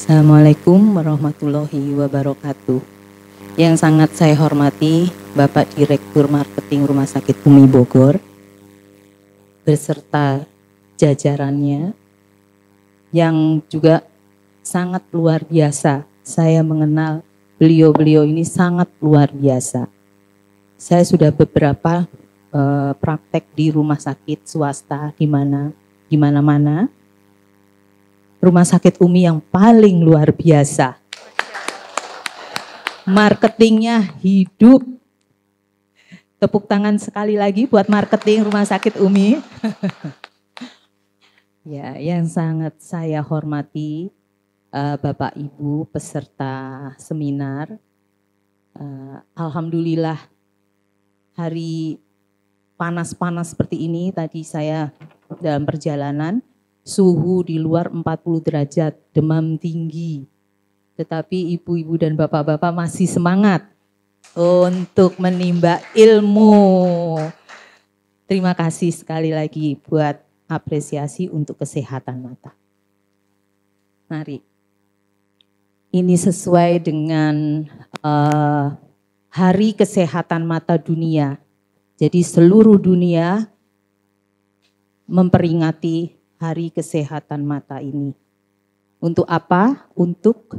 Assalamualaikum warahmatullahi wabarakatuh. Yang sangat saya hormati Bapak Direktur Marketing Rumah Sakit Bumi Bogor beserta jajarannya yang juga sangat luar biasa. Saya mengenal beliau-beliau ini sangat luar biasa. Saya sudah beberapa uh, praktek di rumah sakit swasta di mana di mana-mana rumah sakit Umi yang paling luar biasa. Marketingnya hidup. Tepuk tangan sekali lagi buat marketing rumah sakit Umi. ya, yang sangat saya hormati uh, Bapak Ibu peserta seminar. Uh, Alhamdulillah hari panas-panas seperti ini tadi saya dalam perjalanan suhu di luar 40 derajat, demam tinggi. Tetapi ibu-ibu dan bapak-bapak masih semangat untuk menimba ilmu. Terima kasih sekali lagi buat apresiasi untuk kesehatan mata. Mari. Ini sesuai dengan uh, Hari Kesehatan Mata Dunia. Jadi seluruh dunia memperingati Hari Kesehatan Mata ini. Untuk apa? Untuk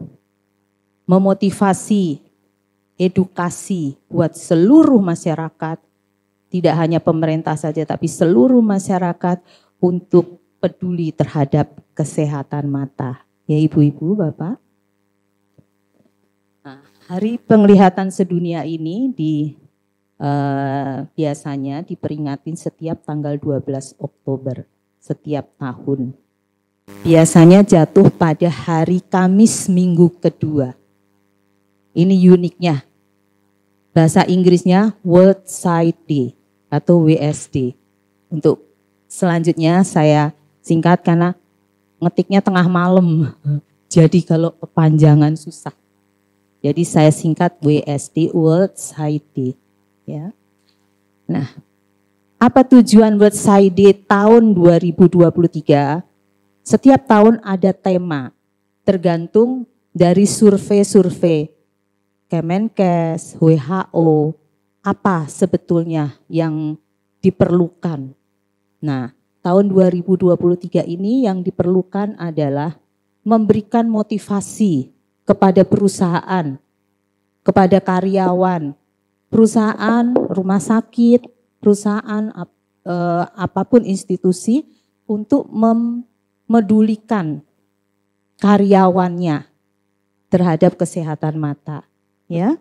memotivasi, edukasi buat seluruh masyarakat, tidak hanya pemerintah saja, tapi seluruh masyarakat untuk peduli terhadap kesehatan mata. Ya ibu-ibu, bapak. Nah, hari penglihatan sedunia ini di eh, biasanya diperingatin setiap tanggal 12 Oktober setiap tahun. Biasanya jatuh pada hari Kamis minggu kedua. Ini uniknya. Bahasa Inggrisnya World Side Day atau WSD. Untuk selanjutnya saya singkat karena ngetiknya tengah malam. Jadi kalau kepanjangan susah. Jadi saya singkat WSD World Side Day. Ya. Nah, apa tujuan World Day tahun 2023? Setiap tahun ada tema, tergantung dari survei-survei Kemenkes, WHO, apa sebetulnya yang diperlukan. Nah, tahun 2023 ini yang diperlukan adalah memberikan motivasi kepada perusahaan, kepada karyawan, perusahaan, rumah sakit, perusahaan eh, apapun institusi untuk memedulikan karyawannya terhadap kesehatan mata ya.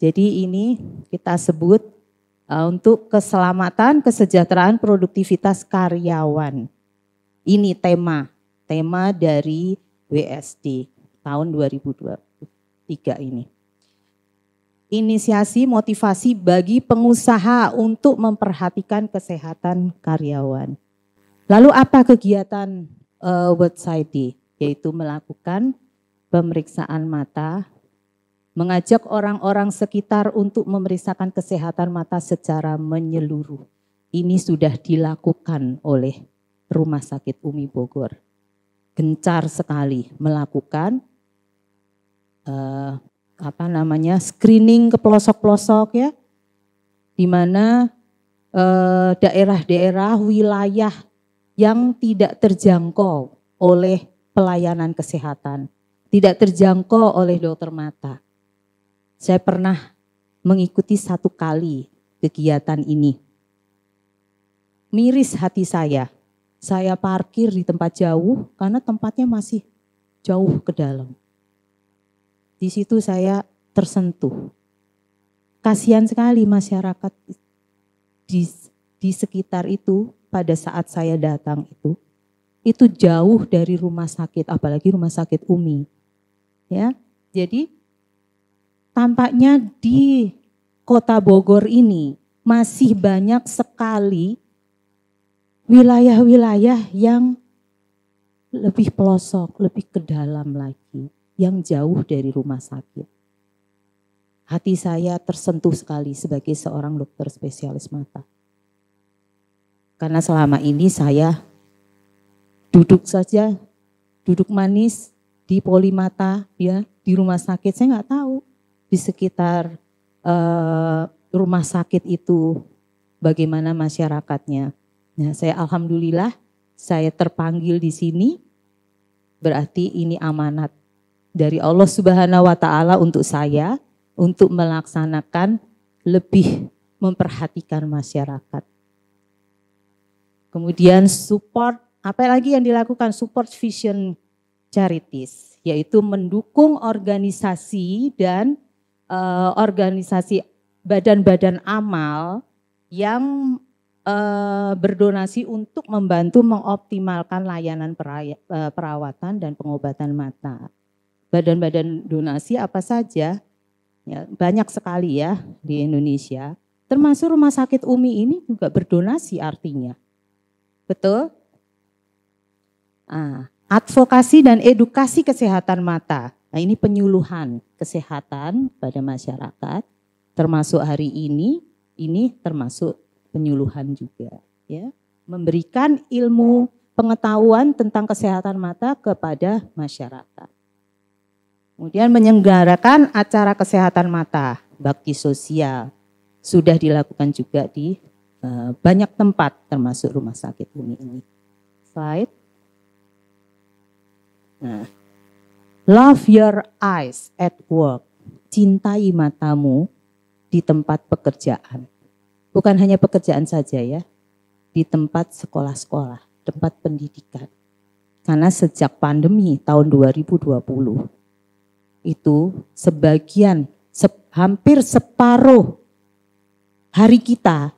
Jadi ini kita sebut eh, untuk keselamatan, kesejahteraan, produktivitas karyawan. Ini tema, tema dari WSD tahun 2023 ini inisiasi motivasi bagi pengusaha untuk memperhatikan kesehatan karyawan. Lalu apa kegiatan uh, eh, WebSID? Yaitu melakukan pemeriksaan mata, mengajak orang-orang sekitar untuk memeriksakan kesehatan mata secara menyeluruh. Ini sudah dilakukan oleh Rumah Sakit Umi Bogor. Gencar sekali melakukan uh, apa namanya screening ke pelosok-pelosok ya, di mana eh, daerah-daerah wilayah yang tidak terjangkau oleh pelayanan kesehatan, tidak terjangkau oleh dokter mata. Saya pernah mengikuti satu kali kegiatan ini. Miris hati saya, saya parkir di tempat jauh karena tempatnya masih jauh ke dalam di situ saya tersentuh. Kasihan sekali masyarakat di, di sekitar itu pada saat saya datang itu, itu jauh dari rumah sakit, apalagi rumah sakit Umi. Ya, jadi tampaknya di kota Bogor ini masih banyak sekali wilayah-wilayah yang lebih pelosok, lebih ke dalam lagi yang jauh dari rumah sakit. Hati saya tersentuh sekali sebagai seorang dokter spesialis mata. Karena selama ini saya duduk saja, duduk manis di poli mata, ya, di rumah sakit saya nggak tahu di sekitar eh, rumah sakit itu bagaimana masyarakatnya. Nah, saya alhamdulillah saya terpanggil di sini berarti ini amanat dari Allah Subhanahu wa taala untuk saya untuk melaksanakan lebih memperhatikan masyarakat. Kemudian support apa lagi yang dilakukan support vision charities yaitu mendukung organisasi dan uh, organisasi badan-badan amal yang uh, berdonasi untuk membantu mengoptimalkan layanan eh, perawatan dan pengobatan mata badan-badan donasi apa saja, ya, banyak sekali ya di Indonesia. Termasuk rumah sakit Umi ini juga berdonasi artinya. Betul? Ah, advokasi dan edukasi kesehatan mata. Nah, ini penyuluhan kesehatan pada masyarakat, termasuk hari ini, ini termasuk penyuluhan juga, ya. Memberikan ilmu pengetahuan tentang kesehatan mata kepada masyarakat. Kemudian menyelenggarakan acara kesehatan mata, bakti sosial. Sudah dilakukan juga di eh, banyak tempat termasuk rumah sakit ini. Slide. Nah, love your eyes at work. Cintai matamu di tempat pekerjaan. Bukan hanya pekerjaan saja ya, di tempat sekolah-sekolah, tempat pendidikan. Karena sejak pandemi tahun 2020, itu sebagian se hampir separuh hari kita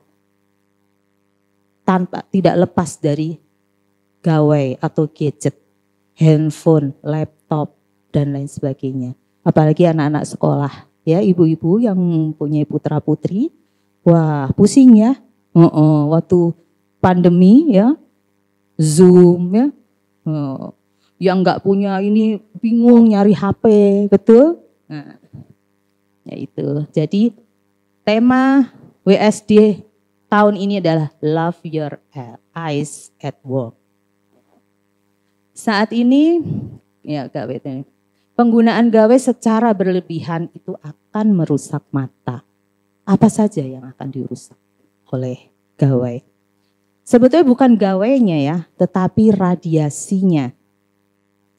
tanpa tidak lepas dari gawai atau gadget, handphone, laptop dan lain sebagainya. Apalagi anak-anak sekolah, ya ibu-ibu yang punya putra putri, wah pusing ya. Uh -uh, waktu pandemi ya, zoom ya, uh, yang nggak punya ini bingung nyari HP, betul? Nah, ya itu. Jadi tema WSD tahun ini adalah Love Your Eyes at Work. Saat ini, ya gawe ini, penggunaan gawe secara berlebihan itu akan merusak mata. Apa saja yang akan dirusak oleh gawe? Sebetulnya bukan gawainya ya, tetapi radiasinya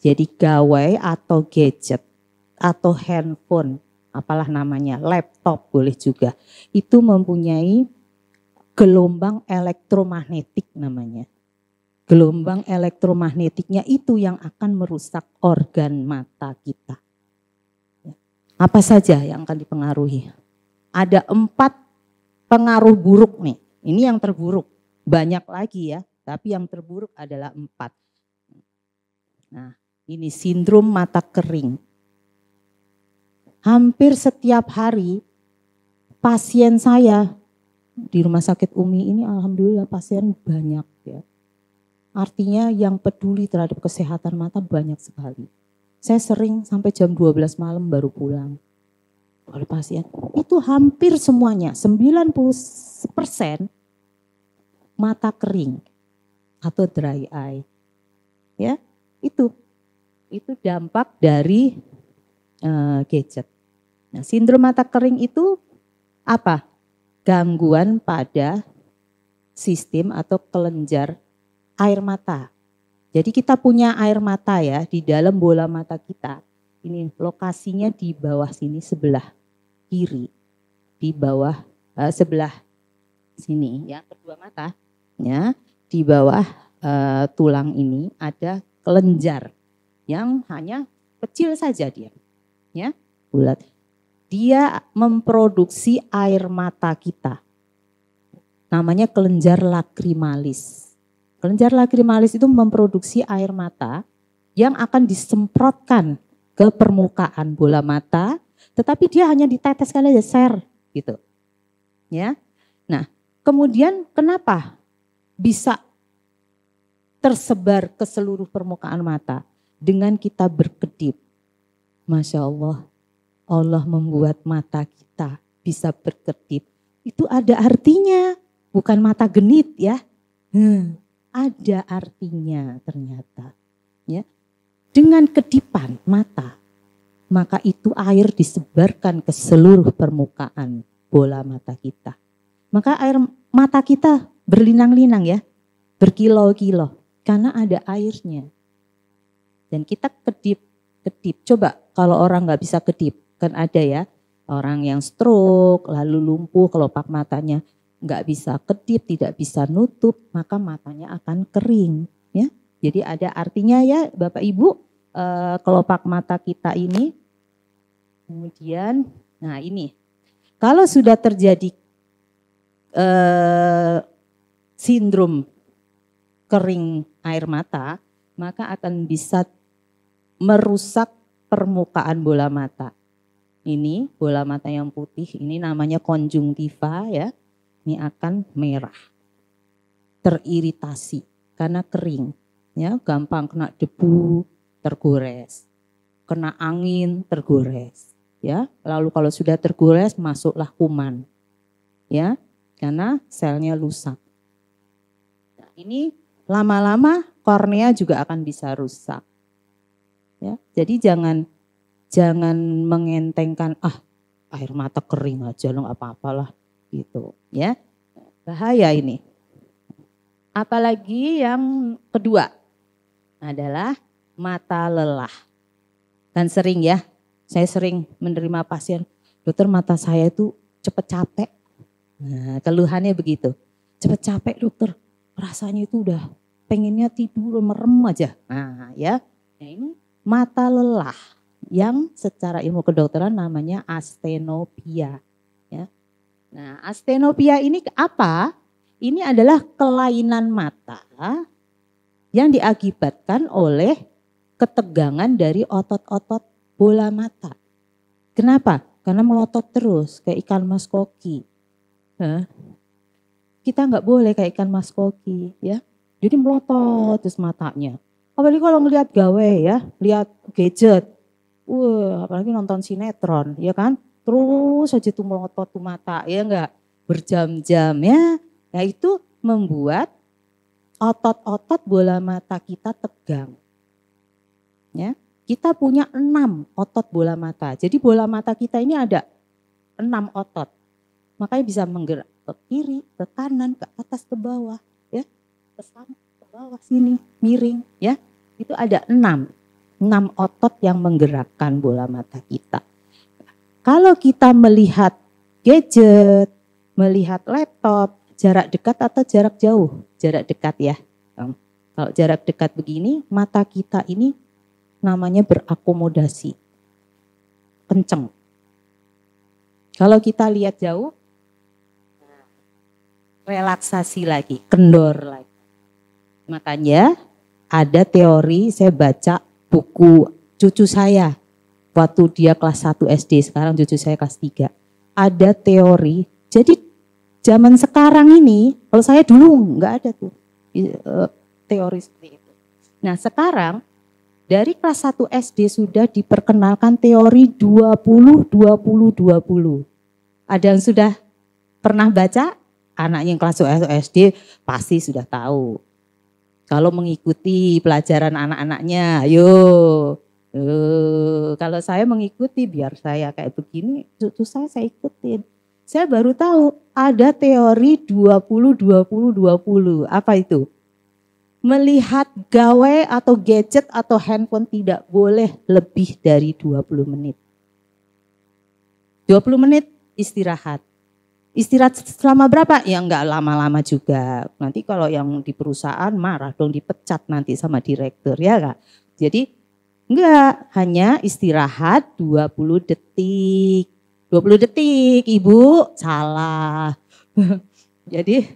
jadi gawai atau gadget atau handphone, apalah namanya, laptop boleh juga. Itu mempunyai gelombang elektromagnetik namanya. Gelombang elektromagnetiknya itu yang akan merusak organ mata kita. Apa saja yang akan dipengaruhi? Ada empat pengaruh buruk nih. Ini yang terburuk. Banyak lagi ya, tapi yang terburuk adalah empat. Nah, ini sindrom mata kering. Hampir setiap hari pasien saya di rumah sakit Umi ini alhamdulillah pasien banyak ya. Artinya yang peduli terhadap kesehatan mata banyak sekali. Saya sering sampai jam 12 malam baru pulang. Kalau pasien itu hampir semuanya 90% mata kering atau dry eye. Ya, itu itu dampak dari uh, gadget. Nah, sindrom mata kering itu apa? Gangguan pada sistem atau kelenjar air mata. Jadi kita punya air mata ya di dalam bola mata kita. Ini lokasinya di bawah sini sebelah kiri, di bawah uh, sebelah sini ya kedua mata ya di bawah uh, tulang ini ada kelenjar yang hanya kecil saja dia. Ya, bulat. Dia memproduksi air mata kita. Namanya kelenjar lakrimalis. Kelenjar lakrimalis itu memproduksi air mata yang akan disemprotkan ke permukaan bola mata, tetapi dia hanya diteteskan aja ser gitu. Ya. Nah, kemudian kenapa bisa tersebar ke seluruh permukaan mata? dengan kita berkedip. Masya Allah, Allah membuat mata kita bisa berkedip. Itu ada artinya, bukan mata genit ya. Hmm, ada artinya ternyata. Ya. Dengan kedipan mata, maka itu air disebarkan ke seluruh permukaan bola mata kita. Maka air mata kita berlinang-linang ya, berkilau-kilau karena ada airnya. Dan kita kedip, kedip. Coba kalau orang nggak bisa kedip, kan ada ya orang yang stroke, lalu lumpuh kelopak matanya nggak bisa kedip, tidak bisa nutup, maka matanya akan kering. Ya, jadi ada artinya ya Bapak Ibu eh, kelopak mata kita ini. Kemudian, nah ini kalau sudah terjadi eh, sindrom kering air mata, maka akan bisa merusak permukaan bola mata. Ini bola mata yang putih, ini namanya konjungtiva ya. Ini akan merah. Teriritasi karena kering. Ya, gampang kena debu, tergores. Kena angin, tergores. Ya, lalu kalau sudah tergores masuklah kuman. Ya, karena selnya rusak. Nah, ini lama-lama kornea juga akan bisa rusak Ya, jadi jangan jangan mengentengkan ah air mata kering aja lo nggak apa-apalah gitu ya bahaya ini apalagi yang kedua adalah mata lelah dan sering ya saya sering menerima pasien dokter mata saya itu cepet capek nah, keluhannya begitu cepet capek dokter rasanya itu udah pengennya tidur merem aja nah ya nah ini mata lelah yang secara ilmu kedokteran namanya astenopia. Ya. Nah, astenopia ini apa? Ini adalah kelainan mata yang diakibatkan oleh ketegangan dari otot-otot bola mata. Kenapa? Karena melotot terus kayak ikan mas koki. Hah? Kita nggak boleh kayak ikan mas koki, ya. Jadi melotot terus matanya apalagi kalau ngelihat gawe ya, lihat gadget, wah apalagi nonton sinetron, ya kan? Terus saja tuh melotot tuh mata, ya enggak? Berjam-jam ya, ya itu membuat otot-otot bola mata kita tegang. Ya, kita punya enam otot bola mata. Jadi bola mata kita ini ada enam otot. Makanya bisa menggerak ke kiri, ke kanan, ke atas, ke bawah, ya, ke samping bawah sini miring ya itu ada enam enam otot yang menggerakkan bola mata kita kalau kita melihat gadget melihat laptop jarak dekat atau jarak jauh jarak dekat ya kalau jarak dekat begini mata kita ini namanya berakomodasi kenceng kalau kita lihat jauh relaksasi lagi kendor lagi Makanya ada teori saya baca buku cucu saya waktu dia kelas 1 SD, sekarang cucu saya kelas 3. Ada teori, jadi zaman sekarang ini, kalau saya dulu nggak ada tuh e, teori seperti itu. Nah sekarang dari kelas 1 SD sudah diperkenalkan teori 20 20 20. Ada yang sudah pernah baca? anaknya yang kelas 1 SD pasti sudah tahu. Kalau mengikuti pelajaran anak-anaknya, yuk. Uh, eh, kalau saya mengikuti biar saya kayak begini, susah saya saya ikutin. Saya baru tahu ada teori 20 20 20. Apa itu? Melihat gawai atau gadget atau handphone tidak boleh lebih dari 20 menit. 20 menit istirahat. Istirahat selama berapa? Ya enggak lama-lama juga. Nanti kalau yang di perusahaan marah dong dipecat nanti sama direktur ya enggak. Jadi enggak, hanya istirahat 20 detik. 20 detik, Ibu. Salah. Jadi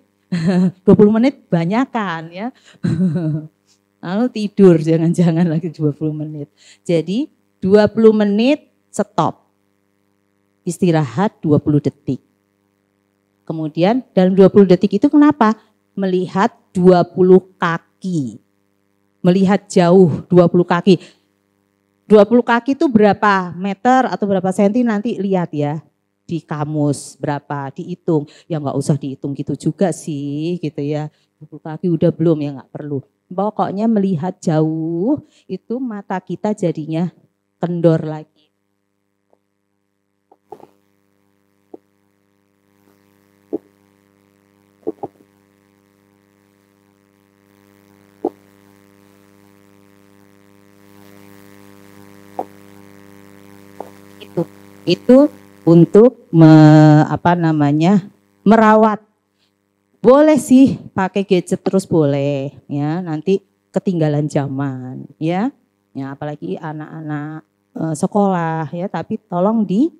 20 menit banyakan ya. Lalu tidur jangan-jangan lagi 20 menit. Jadi 20 menit stop. Istirahat 20 detik. Kemudian dalam 20 detik itu kenapa? Melihat 20 kaki. Melihat jauh 20 kaki. 20 kaki itu berapa meter atau berapa senti nanti lihat ya di kamus berapa dihitung ya nggak usah dihitung gitu juga sih gitu ya 20 kaki udah belum ya nggak perlu pokoknya melihat jauh itu mata kita jadinya kendor lagi itu untuk me, apa namanya merawat. Boleh sih pakai gadget terus boleh ya nanti ketinggalan zaman ya. Ya apalagi anak-anak e, sekolah ya tapi tolong di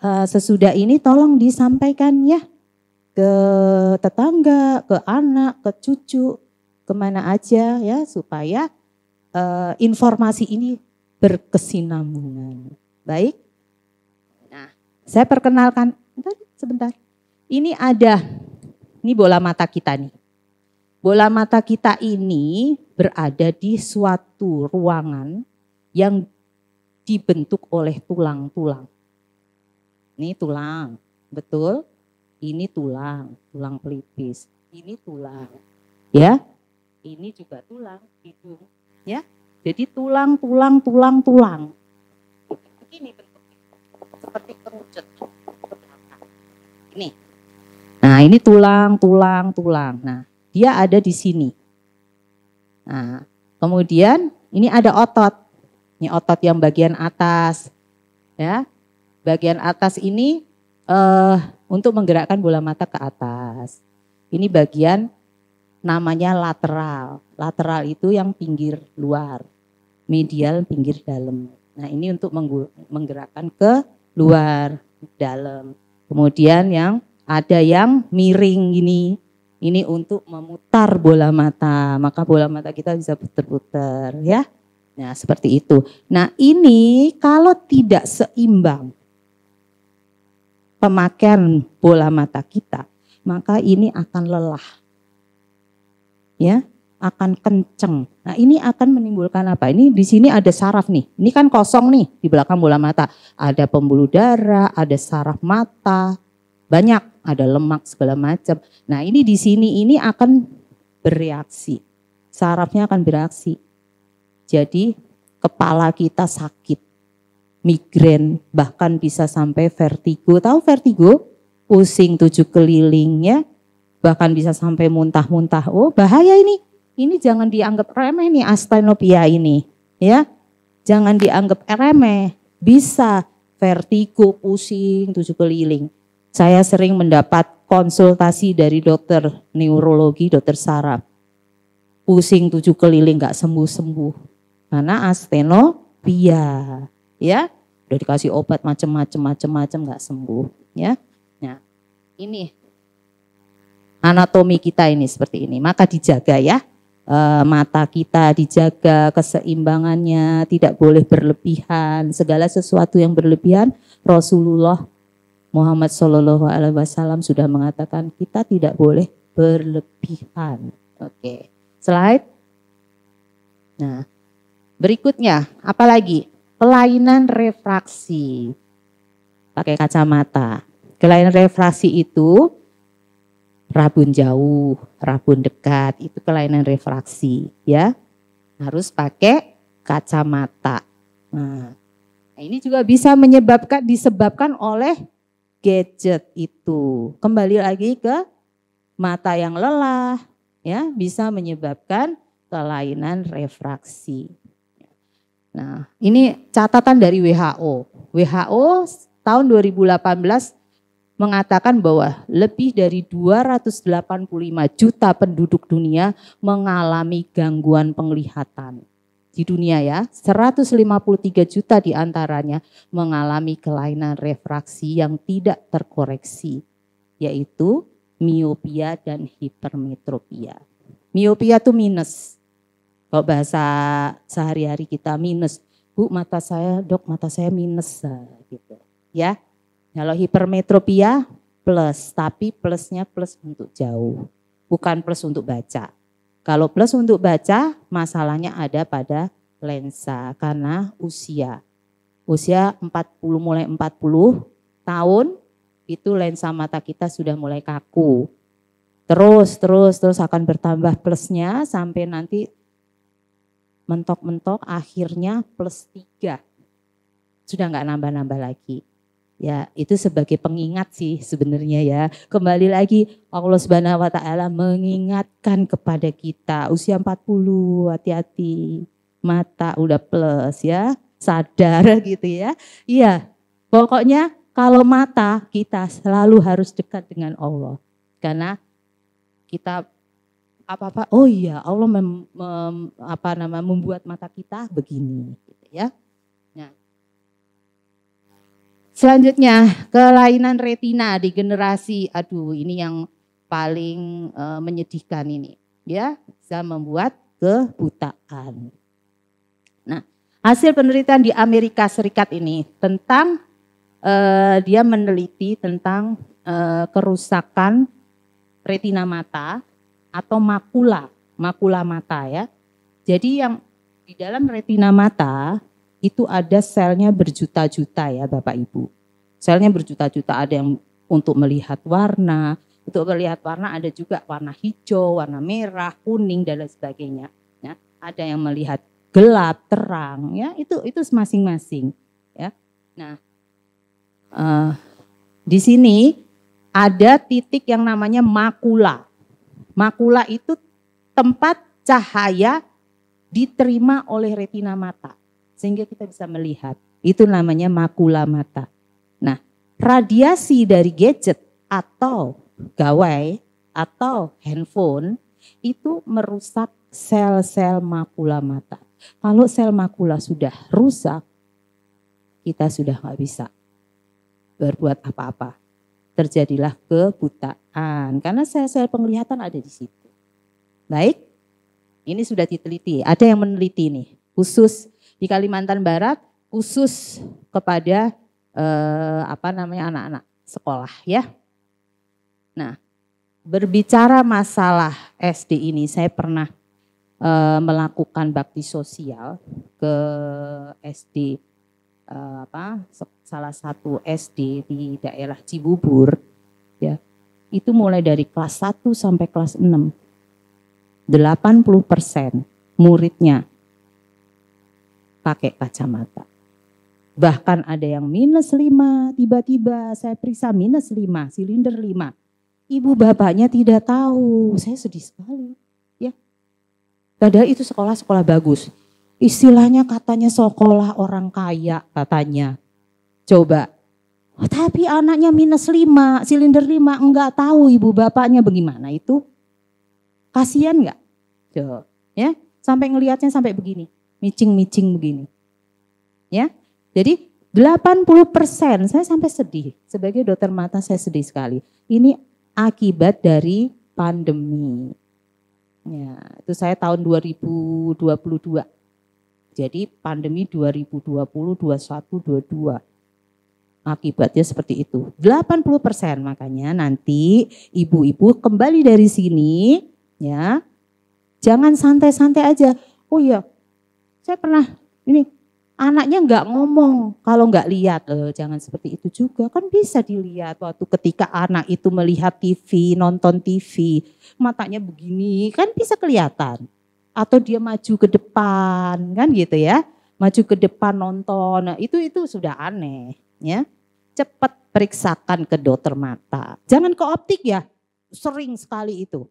e, sesudah ini tolong disampaikan ya ke tetangga, ke anak, ke cucu, kemana aja ya supaya e, informasi ini berkesinambungan. Baik, saya perkenalkan, bentar, sebentar. Ini ada, ini bola mata kita nih. Bola mata kita ini berada di suatu ruangan yang dibentuk oleh tulang-tulang. Ini tulang, betul? Ini tulang, tulang pelipis. Ini tulang, ya. Ini juga tulang, hidung, ya. Jadi tulang, tulang, tulang, tulang. Begini seperti kerucut. Ini. Nah, ini tulang, tulang, tulang. Nah, dia ada di sini. Nah, kemudian ini ada otot. Ini otot yang bagian atas. Ya. Bagian atas ini eh untuk menggerakkan bola mata ke atas. Ini bagian namanya lateral. Lateral itu yang pinggir luar, medial pinggir dalam. Nah ini untuk menggerakkan ke luar, dalam. Kemudian yang ada yang miring ini, ini untuk memutar bola mata, maka bola mata kita bisa putar-putar ya. Nah seperti itu. Nah ini kalau tidak seimbang pemakaian bola mata kita, maka ini akan lelah. Ya, akan kenceng. Nah, ini akan menimbulkan apa? Ini di sini ada saraf nih. Ini kan kosong nih di belakang bola mata. Ada pembuluh darah, ada saraf mata, banyak, ada lemak segala macam. Nah, ini di sini ini akan bereaksi. Sarafnya akan bereaksi. Jadi, kepala kita sakit. Migrain, bahkan bisa sampai vertigo. Tahu vertigo? Pusing tujuh kelilingnya, bahkan bisa sampai muntah-muntah. Oh, bahaya ini ini jangan dianggap remeh nih astenopia ini, ya. Jangan dianggap remeh, bisa vertigo, pusing, tujuh keliling. Saya sering mendapat konsultasi dari dokter neurologi, dokter saraf. Pusing tujuh keliling nggak sembuh-sembuh. Karena astenopia, ya. Udah dikasih obat macem-macem macem-macem nggak sembuh, ya. Nah, ini anatomi kita ini seperti ini. Maka dijaga ya. Eh, mata kita dijaga keseimbangannya, tidak boleh berlebihan, segala sesuatu yang berlebihan Rasulullah Muhammad Shallallahu Alaihi Wasallam sudah mengatakan kita tidak boleh berlebihan. Oke, slide. Nah, berikutnya apalagi kelainan refraksi pakai kacamata. Kelainan refraksi itu rabun jauh, rabun dekat, itu kelainan refraksi ya. Harus pakai kacamata. Nah, ini juga bisa menyebabkan disebabkan oleh gadget itu. Kembali lagi ke mata yang lelah ya, bisa menyebabkan kelainan refraksi. Nah, ini catatan dari WHO. WHO tahun 2018 mengatakan bahwa lebih dari 285 juta penduduk dunia mengalami gangguan penglihatan. Di dunia ya, 153 juta diantaranya mengalami kelainan refraksi yang tidak terkoreksi, yaitu miopia dan hipermetropia. Miopia itu minus. Kalau bahasa sehari-hari kita minus. Bu, mata saya, dok, mata saya minus gitu. Ya. Kalau hipermetropia plus, tapi plusnya plus untuk jauh, bukan plus untuk baca. Kalau plus untuk baca, masalahnya ada pada lensa karena usia. Usia 40 mulai 40 tahun itu lensa mata kita sudah mulai kaku. Terus terus terus akan bertambah plusnya sampai nanti mentok-mentok akhirnya plus 3. Sudah nggak nambah-nambah lagi. Ya, itu sebagai pengingat sih sebenarnya ya. Kembali lagi Allah Subhanahu wa taala mengingatkan kepada kita usia 40 hati-hati mata udah plus ya, sadar gitu ya. Iya, pokoknya kalau mata kita selalu harus dekat dengan Allah. Karena kita apa-apa oh iya Allah mem, mem, apa nama membuat mata kita begini gitu ya. Selanjutnya, kelainan retina di generasi. Aduh, ini yang paling e, menyedihkan ini. Ya, bisa membuat kebutaan. Nah, hasil penelitian di Amerika Serikat ini tentang e, dia meneliti tentang e, kerusakan retina mata atau makula, makula mata ya. Jadi yang di dalam retina mata itu ada selnya berjuta-juta ya Bapak Ibu. Selnya berjuta-juta ada yang untuk melihat warna, untuk melihat warna ada juga warna hijau, warna merah, kuning dan lain sebagainya. Ya, ada yang melihat gelap, terang, ya itu itu masing-masing. Ya, nah uh, di sini ada titik yang namanya makula. Makula itu tempat cahaya diterima oleh retina mata sehingga kita bisa melihat. Itu namanya makula mata. Nah, radiasi dari gadget atau gawai atau handphone itu merusak sel-sel makula mata. Kalau sel makula sudah rusak, kita sudah nggak bisa berbuat apa-apa. Terjadilah kebutaan karena sel-sel penglihatan ada di situ. Baik, ini sudah diteliti. Ada yang meneliti nih, khusus di Kalimantan Barat khusus kepada eh, apa namanya anak-anak sekolah ya. Nah, berbicara masalah SD ini saya pernah eh, melakukan bakti sosial ke SD eh, apa salah satu SD di daerah Cibubur ya. Itu mulai dari kelas 1 sampai kelas 6. 80% muridnya pakai kacamata. Bahkan ada yang minus lima tiba-tiba saya periksa minus lima silinder lima Ibu bapaknya tidak tahu, saya sedih sekali. Ya. Padahal itu sekolah-sekolah bagus. Istilahnya katanya sekolah orang kaya katanya. Coba. Oh, tapi anaknya minus lima silinder lima enggak tahu ibu bapaknya bagaimana itu. kasian enggak? Coba. ya. Sampai ngelihatnya sampai begini micing-micing begini. Ya. Jadi 80% saya sampai sedih. Sebagai dokter mata saya sedih sekali. Ini akibat dari pandemi. Ya, itu saya tahun 2022. Jadi pandemi 2020, 21, 22. Akibatnya seperti itu. 80% makanya nanti ibu-ibu kembali dari sini ya. Jangan santai-santai aja. Oh iya, saya pernah ini anaknya nggak ngomong kalau nggak lihat loh eh, jangan seperti itu juga kan bisa dilihat waktu ketika anak itu melihat TV nonton TV matanya begini kan bisa kelihatan atau dia maju ke depan kan gitu ya maju ke depan nonton nah, itu itu sudah aneh ya cepat periksakan ke dokter mata jangan ke optik ya sering sekali itu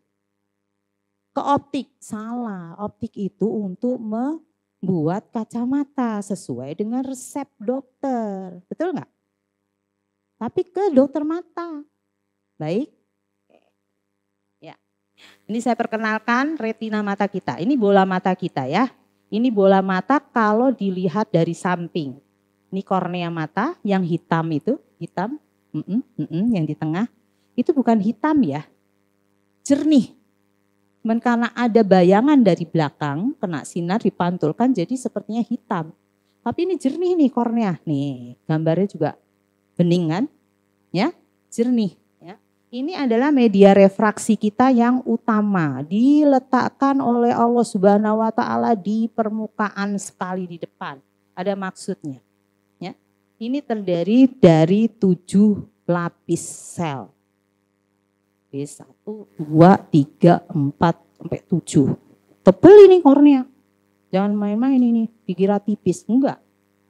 ke optik salah optik itu untuk me buat kacamata sesuai dengan resep dokter. Betul nggak? Tapi ke dokter mata. Baik. Ya. Ini saya perkenalkan retina mata kita. Ini bola mata kita ya. Ini bola mata kalau dilihat dari samping. Ini kornea mata yang hitam itu, hitam, mm -mm, mm -mm, yang di tengah. Itu bukan hitam ya, jernih Cuman karena ada bayangan dari belakang kena sinar dipantulkan jadi sepertinya hitam. Tapi ini jernih nih kornea. Nih, gambarnya juga bening kan? Ya, jernih. Ya. Ini adalah media refraksi kita yang utama diletakkan oleh Allah Subhanahu wa taala di permukaan sekali di depan. Ada maksudnya. Ya. Ini terdiri dari tujuh lapis sel satu 1 2, 3, 4, sampai 7. Tebel ini kornea. Jangan main-main ini, dikira tipis. Enggak,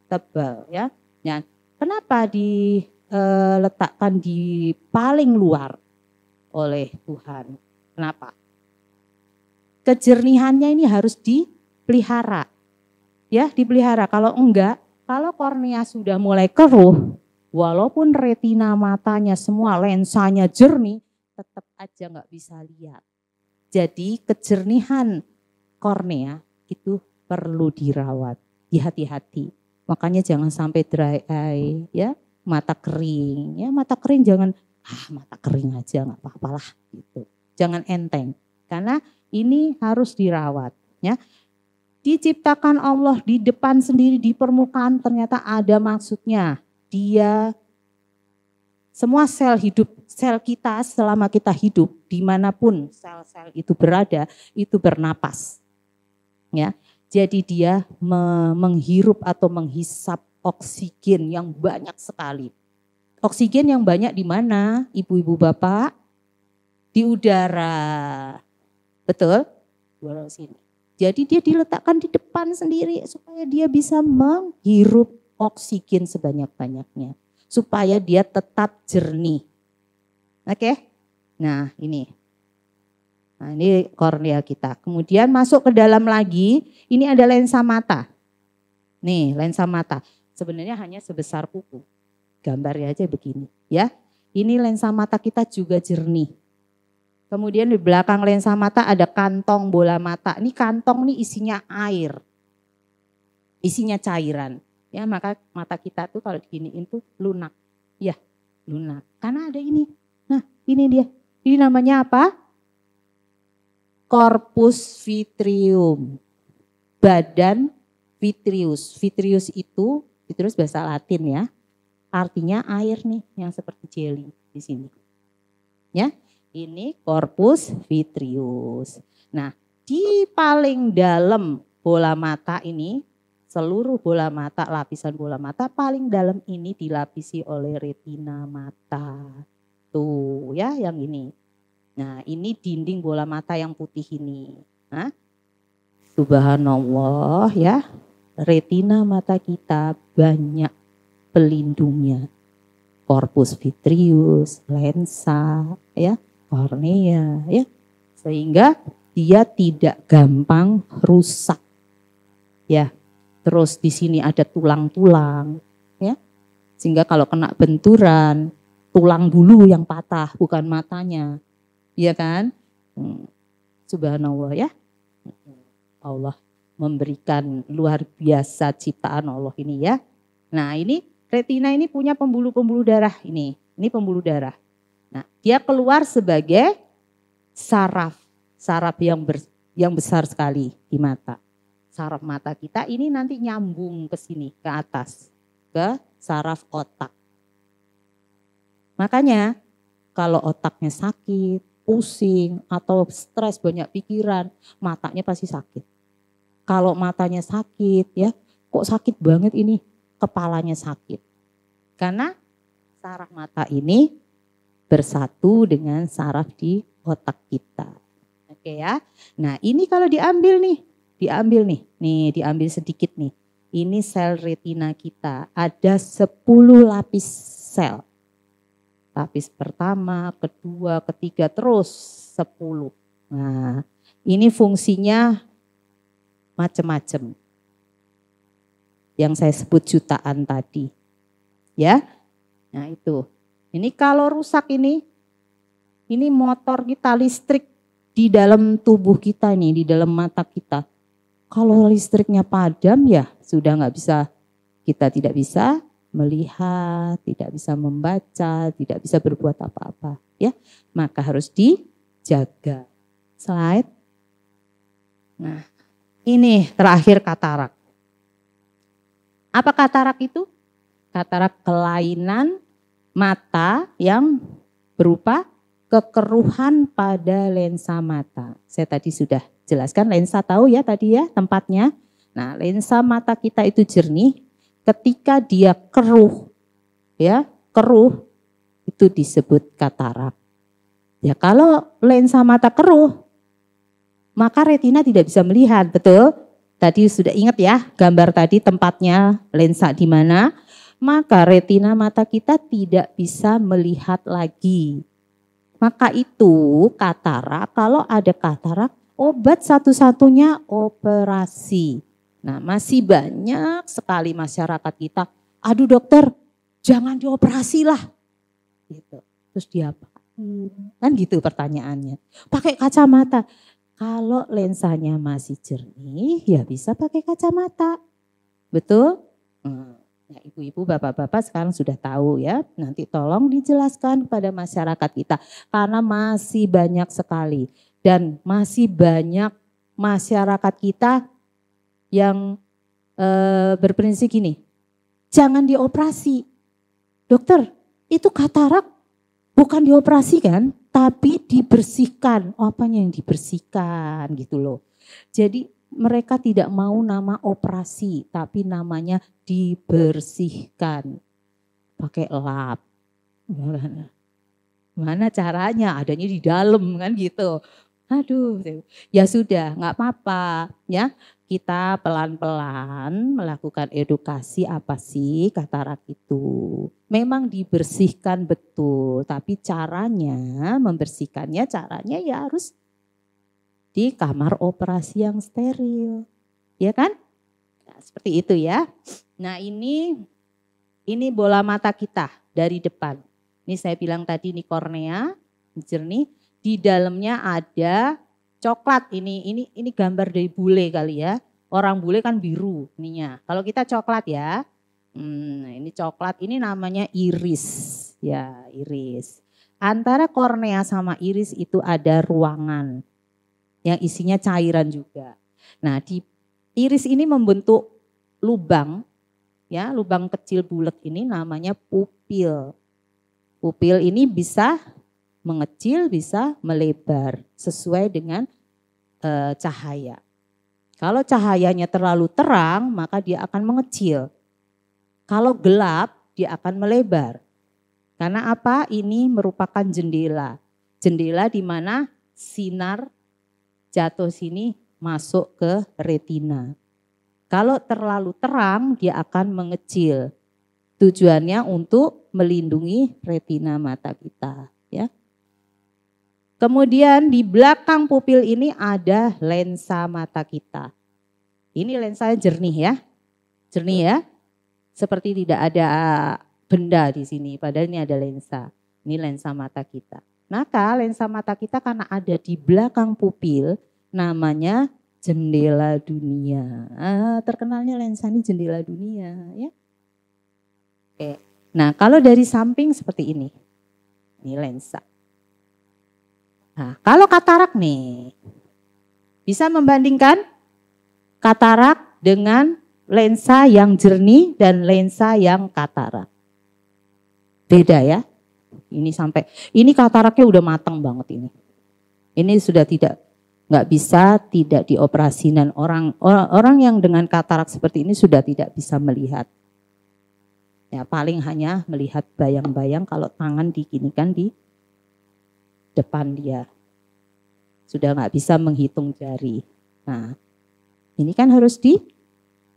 tebal ya. ya. Kenapa diletakkan e, di paling luar oleh Tuhan? Kenapa? Kejernihannya ini harus dipelihara. Ya, dipelihara. Kalau enggak, kalau kornea sudah mulai keruh, walaupun retina matanya semua lensanya jernih, tetap aja nggak bisa lihat. Jadi kejernihan kornea itu perlu dirawat, dihati-hati. Makanya jangan sampai dry eye, ya mata kering, ya mata kering jangan ah mata kering aja nggak apa-apalah gitu. Jangan enteng, karena ini harus dirawat, ya. Diciptakan Allah di depan sendiri di permukaan ternyata ada maksudnya. Dia semua sel hidup, sel kita selama kita hidup, dimanapun sel-sel itu berada, itu bernapas. Ya, jadi dia me menghirup atau menghisap oksigen yang banyak sekali. Oksigen yang banyak di mana, ibu-ibu bapak? Di udara, betul? sini. Jadi dia diletakkan di depan sendiri supaya dia bisa menghirup oksigen sebanyak-banyaknya supaya dia tetap jernih. Oke? Okay? Nah, ini. Nah, ini kornea kita. Kemudian masuk ke dalam lagi, ini ada lensa mata. Nih, lensa mata. Sebenarnya hanya sebesar kuku. Gambarnya aja begini, ya. Ini lensa mata kita juga jernih. Kemudian di belakang lensa mata ada kantong bola mata. Ini kantong nih isinya air. Isinya cairan. Ya, maka mata kita tuh kalau diginiin itu lunak. Ya, lunak. Karena ada ini. Nah, ini dia. Ini namanya apa? Corpus vitrium. Badan vitrius. Vitrius itu, vitrius bahasa Latin ya. Artinya air nih yang seperti jelly di sini. Ya, ini corpus vitrius. Nah, di paling dalam bola mata ini seluruh bola mata, lapisan bola mata paling dalam ini dilapisi oleh retina mata. Tuh ya yang ini. Nah ini dinding bola mata yang putih ini. Nah, subhanallah ya retina mata kita banyak pelindungnya. korpus vitrius, lensa, ya, kornea, ya. Sehingga dia tidak gampang rusak. Ya, terus di sini ada tulang-tulang, ya. Sehingga kalau kena benturan, tulang bulu yang patah, bukan matanya. Iya kan? Hmm. Subhanallah ya. Allah memberikan luar biasa ciptaan Allah ini ya. Nah ini retina ini punya pembuluh-pembuluh darah ini. Ini pembuluh darah. Nah dia keluar sebagai saraf. Saraf yang, ber, yang besar sekali di mata saraf mata kita ini nanti nyambung ke sini, ke atas, ke saraf otak. Makanya kalau otaknya sakit, pusing, atau stres banyak pikiran, matanya pasti sakit. Kalau matanya sakit ya, kok sakit banget ini, kepalanya sakit. Karena saraf mata ini bersatu dengan saraf di otak kita. Oke ya. Nah, ini kalau diambil nih diambil nih, nih diambil sedikit nih. Ini sel retina kita ada 10 lapis sel. Lapis pertama, kedua, ketiga, terus 10. Nah, ini fungsinya macam-macam. Yang saya sebut jutaan tadi. Ya, nah itu. Ini kalau rusak ini, ini motor kita listrik di dalam tubuh kita ini, di dalam mata kita kalau listriknya padam ya sudah nggak bisa, kita tidak bisa melihat, tidak bisa membaca, tidak bisa berbuat apa-apa ya. Maka harus dijaga. Slide. Nah, ini terakhir katarak. Apa katarak itu? Katarak kelainan mata yang berupa kekeruhan pada lensa mata. Saya tadi sudah jelaskan lensa tahu ya tadi ya tempatnya. Nah, lensa mata kita itu jernih ketika dia keruh ya, keruh itu disebut katarak. Ya, kalau lensa mata keruh maka retina tidak bisa melihat, betul? Tadi sudah ingat ya gambar tadi tempatnya lensa di mana? Maka retina mata kita tidak bisa melihat lagi. Maka itu katarak, kalau ada katarak obat satu-satunya operasi. Nah, masih banyak sekali masyarakat kita, aduh dokter, jangan dioperasi lah. Gitu. Terus dia apa? Hmm. Kan gitu pertanyaannya. Pakai kacamata. Kalau lensanya masih jernih, ya bisa pakai kacamata. Betul? Hmm. Ya, ibu-ibu, bapak-bapak sekarang sudah tahu ya. Nanti tolong dijelaskan kepada masyarakat kita karena masih banyak sekali dan masih banyak masyarakat kita yang e, berprinsip gini, jangan dioperasi. Dokter, itu katarak bukan dioperasi kan, tapi dibersihkan. Oh, apanya yang dibersihkan gitu loh. Jadi mereka tidak mau nama operasi, tapi namanya dibersihkan. Pakai lap. Mana caranya? Adanya di dalam kan gitu. Aduh, ya sudah, nggak apa-apa, ya. Kita pelan-pelan melakukan edukasi apa sih katarak itu. Memang dibersihkan betul, tapi caranya membersihkannya caranya ya harus di kamar operasi yang steril. Ya kan? Nah, seperti itu ya. Nah, ini ini bola mata kita dari depan. Ini saya bilang tadi ini kornea jernih di dalamnya ada coklat. Ini ini ini gambar dari bule kali ya. Orang bule kan biru ininya. Kalau kita coklat ya. Hmm, nah, ini coklat ini namanya iris. Ya, iris. Antara kornea sama iris itu ada ruangan yang isinya cairan juga. Nah, di iris ini membentuk lubang ya, lubang kecil bulat ini namanya pupil. Pupil ini bisa mengecil bisa melebar sesuai dengan e, cahaya. Kalau cahayanya terlalu terang, maka dia akan mengecil. Kalau gelap, dia akan melebar. Karena apa? Ini merupakan jendela. Jendela di mana sinar jatuh sini masuk ke retina. Kalau terlalu terang, dia akan mengecil. Tujuannya untuk melindungi retina mata kita, ya. Kemudian di belakang pupil ini ada lensa mata kita. Ini lensa jernih ya. Jernih ya. Seperti tidak ada eh, benda di sini, padahal ini ada lensa. Ini lensa mata kita. Maka lensa mata kita karena ada di belakang pupil namanya jendela dunia. Ah, terkenalnya lensa ini jendela dunia ya. Oke. Nah, kalau dari samping seperti ini. Ini lensa. Nah, kalau katarak nih, bisa membandingkan katarak dengan lensa yang jernih dan lensa yang katarak. Beda ya. Ini sampai ini kataraknya udah matang banget ini. Ini sudah tidak nggak bisa tidak dioperasi dan orang, orang yang dengan katarak seperti ini sudah tidak bisa melihat. Ya paling hanya melihat bayang-bayang kalau tangan dikinikan di depan dia. Sudah nggak bisa menghitung jari. Nah, ini kan harus di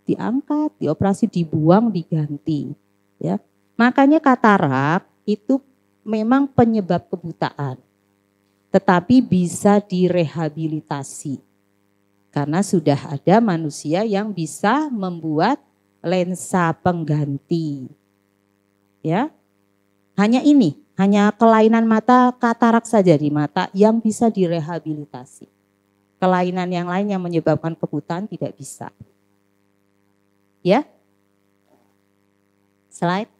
diangkat, dioperasi, dibuang, diganti. Ya, makanya katarak itu memang penyebab kebutaan, tetapi bisa direhabilitasi karena sudah ada manusia yang bisa membuat lensa pengganti. Ya, hanya ini hanya kelainan mata katarak saja di mata yang bisa direhabilitasi. Kelainan yang lain yang menyebabkan kebutaan tidak bisa. Ya? Slide.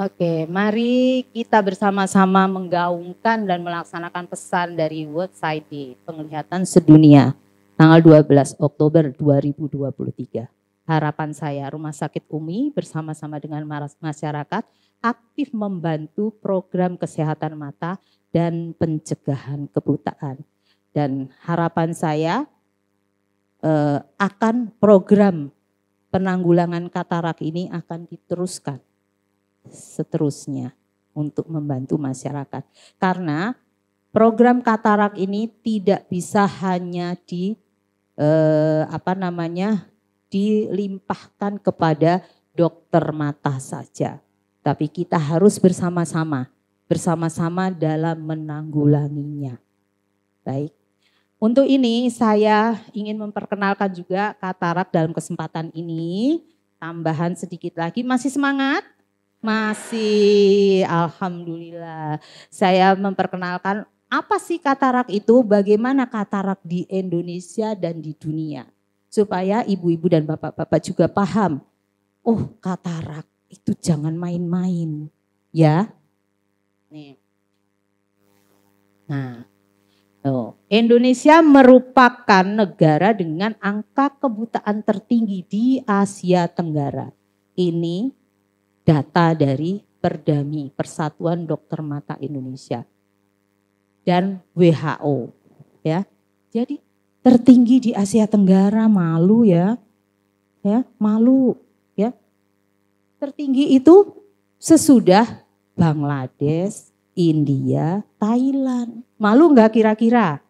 Oke, mari kita bersama-sama menggaungkan dan melaksanakan pesan dari World Sight Day, penglihatan sedunia, tanggal 12 Oktober 2023. Harapan saya, Rumah Sakit Umi bersama-sama dengan masyarakat aktif membantu program kesehatan mata dan pencegahan kebutaan. Dan harapan saya eh, akan program penanggulangan katarak ini akan diteruskan seterusnya untuk membantu masyarakat. Karena program katarak ini tidak bisa hanya di eh, apa namanya dilimpahkan kepada dokter mata saja tapi kita harus bersama-sama, bersama-sama dalam menanggulanginya. Baik. Untuk ini saya ingin memperkenalkan juga katarak dalam kesempatan ini. Tambahan sedikit lagi, masih semangat? Masih, Alhamdulillah. Saya memperkenalkan apa sih katarak itu, bagaimana katarak di Indonesia dan di dunia. Supaya ibu-ibu dan bapak-bapak juga paham, oh katarak itu jangan main-main ya. Nih. Nah, Oh. Indonesia merupakan negara dengan angka kebutaan tertinggi di Asia Tenggara. Ini data dari Perdami, Persatuan Dokter Mata Indonesia dan WHO, ya. Jadi tertinggi di Asia Tenggara malu ya. Ya, malu tertinggi itu sesudah Bangladesh, India, Thailand. Malu nggak kira-kira?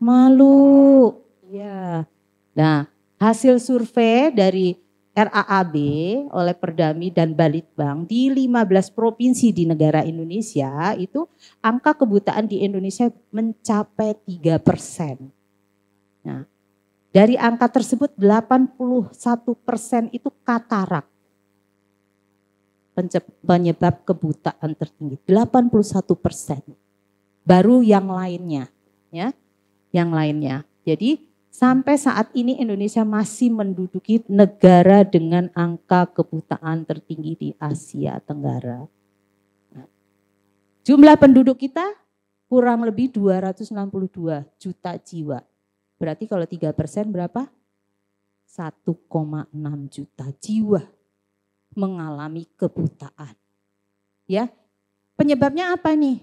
Malu. Ya. Nah, hasil survei dari RAAB oleh Perdami dan Balitbang di 15 provinsi di negara Indonesia itu angka kebutaan di Indonesia mencapai 3 persen. Nah, dari angka tersebut 81 persen itu katarak penyebab kebutaan tertinggi 81 persen baru yang lainnya ya yang lainnya jadi sampai saat ini Indonesia masih menduduki negara dengan angka kebutaan tertinggi di Asia Tenggara nah, jumlah penduduk kita kurang lebih 262 juta jiwa berarti kalau tiga persen berapa 1,6 juta jiwa mengalami kebutaan. Ya, penyebabnya apa nih?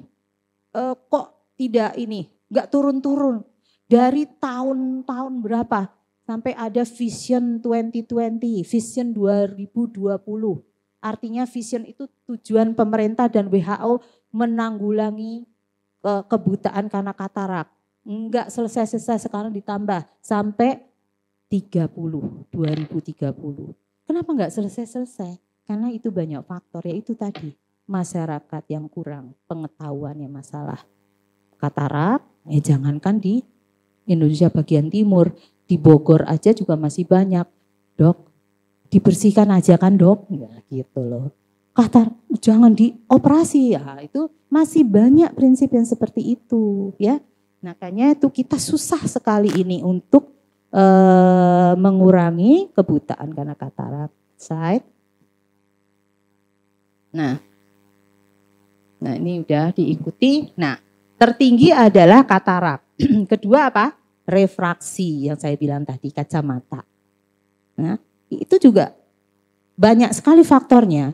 E, kok tidak ini, Gak turun-turun dari tahun-tahun berapa sampai ada Vision 2020, Vision 2020. Artinya Vision itu tujuan pemerintah dan WHO menanggulangi e, kebutaan karena katarak. Enggak selesai-selesai sekarang ditambah sampai 30, 2030. Kenapa nggak selesai-selesai? Karena itu banyak faktor, yaitu tadi masyarakat yang kurang pengetahuannya masalah katarak, ya jangankan di Indonesia bagian timur, di Bogor aja juga masih banyak. Dok, dibersihkan aja kan dok, ya, gitu loh. Katar jangan dioperasi ya, itu masih banyak prinsip yang seperti itu ya. Makanya nah, itu kita susah sekali ini untuk eh, mengurangi kebutaan karena katarak Side. Nah, nah ini udah diikuti. Nah, tertinggi adalah katarak. Kedua apa? Refraksi yang saya bilang tadi kacamata. Nah, itu juga banyak sekali faktornya.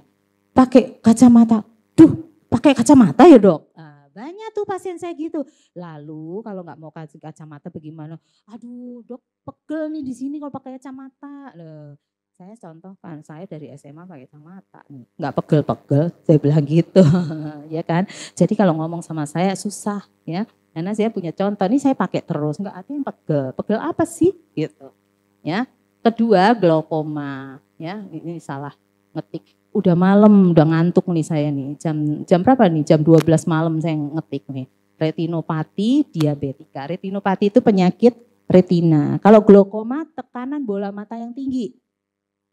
Pakai kacamata, duh, pakai kacamata ya dok banyak tuh pasien saya gitu. Lalu kalau nggak mau kasih kacamata bagaimana? Aduh dok pegel nih di sini kalau pakai kacamata. Loh, saya contohkan saya dari SMA pakai kacamata nih nggak pegel-pegel saya bilang gitu ya kan jadi kalau ngomong sama saya susah ya karena saya punya contoh ini saya pakai terus nggak ada yang pegel pegel apa sih gitu ya kedua glaukoma ya ini salah ngetik udah malam, udah ngantuk nih saya nih. Jam jam berapa nih? Jam 12 malam saya ngetik nih. Retinopati diabetika. Retinopati itu penyakit retina. Kalau glaukoma tekanan bola mata yang tinggi.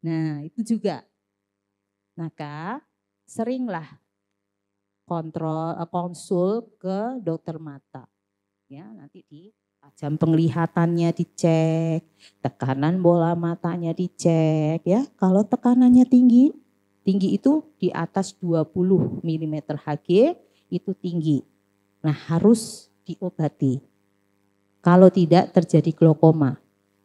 Nah, itu juga. Maka seringlah kontrol eh, konsul ke dokter mata. Ya, nanti di ah, jam penglihatannya dicek, tekanan bola matanya dicek ya. Kalau tekanannya tinggi, Tinggi itu di atas 20 mm Hg itu tinggi. Nah harus diobati. Kalau tidak terjadi glaukoma.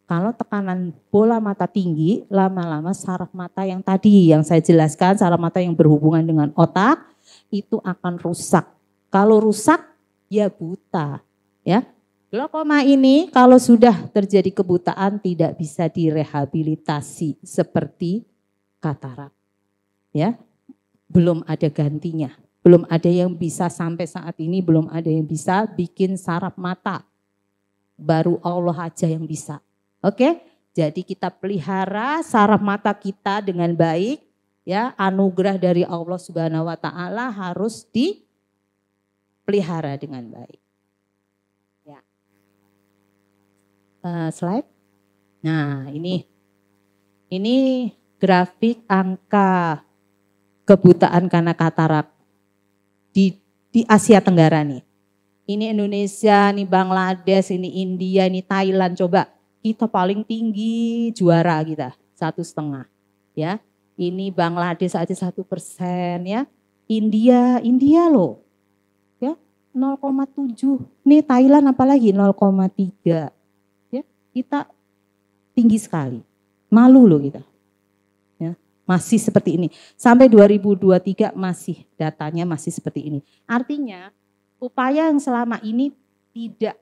Kalau tekanan bola mata tinggi, lama-lama saraf mata yang tadi yang saya jelaskan, saraf mata yang berhubungan dengan otak itu akan rusak. Kalau rusak ya buta, ya. Glaukoma ini kalau sudah terjadi kebutaan tidak bisa direhabilitasi seperti katarak ya belum ada gantinya. Belum ada yang bisa sampai saat ini belum ada yang bisa bikin sarap mata. Baru Allah aja yang bisa. Oke? Jadi kita pelihara saraf mata kita dengan baik ya anugerah dari Allah Subhanahu wa taala harus dipelihara dengan baik. Ya. Uh, slide. Nah, ini ini grafik angka kebutaan karena katarak di di Asia Tenggara nih. Ini Indonesia, ini Bangladesh, ini India, ini Thailand. Coba kita paling tinggi juara kita satu setengah, ya. Ini Bangladesh aja satu persen, ya. India, India loh, ya 0,7. Nih Thailand apalagi 0,3, ya. Kita tinggi sekali. Malu loh kita masih seperti ini. Sampai 2023 masih datanya masih seperti ini. Artinya upaya yang selama ini tidak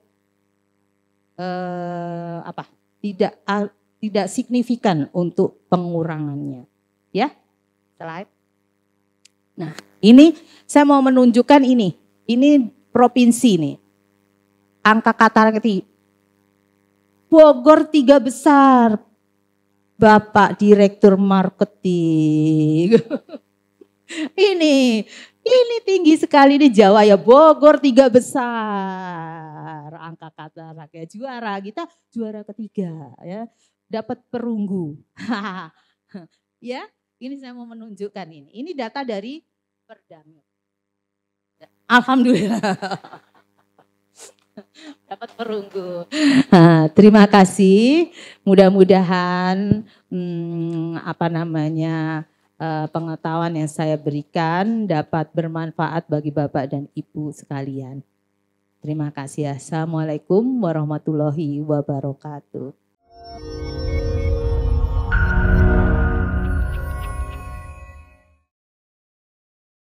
eh, apa? tidak ah, tidak signifikan untuk pengurangannya. Ya. Slide. Nah, ini saya mau menunjukkan ini. Ini provinsi nih. Angka kata Bogor tiga besar, Bapak Direktur Marketing. ini, ini tinggi sekali di Jawa ya, Bogor tiga besar. Angka kata rakyat juara, kita juara ketiga ya. Dapat perunggu. ya, ini saya mau menunjukkan ini. Ini data dari Perdamaian. Alhamdulillah. dapat perunggu. terima kasih. Mudah-mudahan hmm, apa namanya eh, pengetahuan yang saya berikan dapat bermanfaat bagi Bapak dan Ibu sekalian. Terima kasih. Assalamualaikum warahmatullahi wabarakatuh.